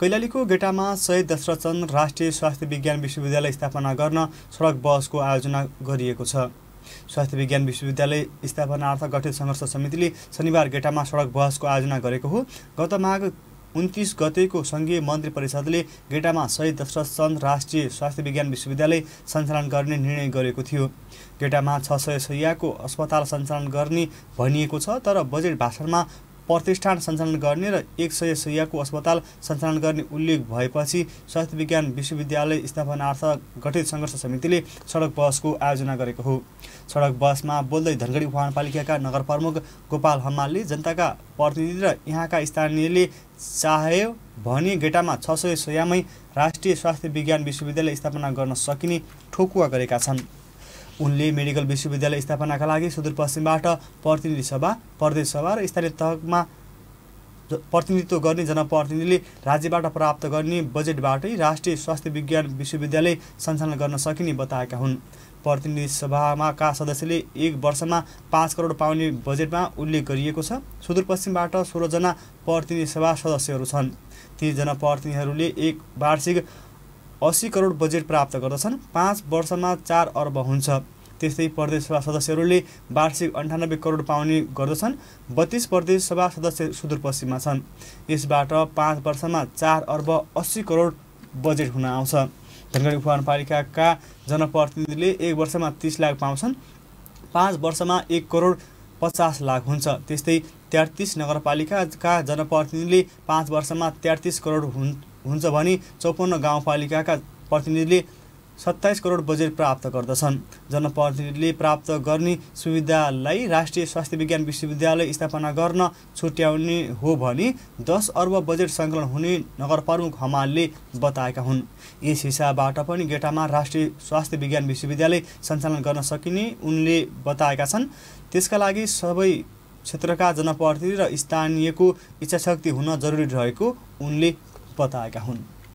कैलालीको गेटामा सय दशरथन्द राष्ट्रिय स्वास्थ्य विज्ञान विश्वविद्यालय स्थापना गर्न सडक बहसको आयोजना गरिएको छ स्वास्थ्य विज्ञान विश्वविद्यालय स्थापनार्थ गठित सङ्घर्ष समितिले शनिबार गेटामा सडक बहसको आयोजना गरेको हो गत माघ उन्तिस गतेको सङ्घीय मन्त्री परिषदले गेटामा दशरथ दशरथचन्द राष्ट्रिय स्वास्थ्य विज्ञान विश्वविद्यालय सञ्चालन गर्ने निर्णय गरेको थियो गेटामा छ सय सयको अस्पताल सञ्चालन गर्ने भनिएको छ तर बजेट भाषणमा प्रतिष्ठान सञ्चालन गर्ने र एक सय सयको अस्पताल सञ्चालन गर्ने उल्लेख भएपछि स्वास्थ्य विज्ञान विश्वविद्यालय स्थापनार्थ गठित सङ्घर्ष समितिले सडक बसको आयोजना गरेको हो सडक बसमा बोल्दै धनगढी महानपालिकाका नगर प्रमुख गोपाल हमालले जनताका प्रतिनिधि र यहाँका स्थानीयले चाह्यो भने गेटामा छ सय सयमै राष्ट्रिय स्वास्थ्य विज्ञान विश्वविद्यालय स्थापना गर्न सकिने ठोकुवा गरेका छन् उनले मेडिकल विश्वविद्यालय स्थापनाका लागि सुदूरपश्चिमबाट प्रतिनिधि सभा प्रदेश सभा र स्थानीय तहमा प्रतिनिधित्व गर्ने जनप्रतिनिधिले राज्यबाट प्राप्त गर्ने बजेटबाटै राष्ट्रिय स्वास्थ्य विज्ञान विश्वविद्यालय सञ्चालन गर्न सकिने बताएका हुन् प्रतिनिधि सभामाका सदस्यले एक वर्षमा पाँच करोड पाउने बजेटमा उल्लेख गरिएको छ सुदूरपश्चिमबाट सोह्रजना प्रतिनिधि सभा सदस्यहरू छन् ती जनप्रतिनिधिहरूले एक वार्षिक अस्सी करोड बजेट प्राप्त गर्दछन् पाँच वर्षमा चार अर्ब हुन्छ त्यस्तै प्रदेशसभा सदस्यहरूले वार्षिक अन्ठानब्बे करोड पाउने गर्दछन् बत्तिस प्रदेशसभा सदस्य सुदूरपश्चिममा छन् यसबाट पाँच वर्षमा चार अर्ब अस्सी करोड बजेट हुन आउँछ धनगढी उपहारपालिकाका जनप्रतिनिधिले एक वर्षमा तिस लाख पाउँछन् पाँच वर्षमा एक करोड पचास लाख हुन्छ त्यस्तै तेत्तिस नगरपालिकाका जनप्रतिनिधिले पाँच वर्षमा तेत्तिस करोड हुन् हुन्छ भने चौपन्न गाउँपालिकाका प्रतिनिधिले सत्ताइस करोड बजेट प्राप्त गर्दछन् जनप्रतिनिधिले प्राप्त गर्ने सुविधालाई राष्ट्रिय स्वास्थ्य विज्ञान विश्वविद्यालय स्थापना गर्न छुट्याउने हो भने दस अर्ब बजेट सङ्कलन हुने नगर प्रमुख हमालले बताएका हुन् यस हिसाबबाट पनि गेटामा राष्ट्रिय स्वास्थ्य विज्ञान विश्वविद्यालय सञ्चालन गर्न सकिने उनले बताएका छन् त्यसका लागि सबै क्षेत्रका जनप्रतिनिधि र स्थानीयको इच्छाशक्ति हुन जरुरी रहेको उनले बताएका हुन्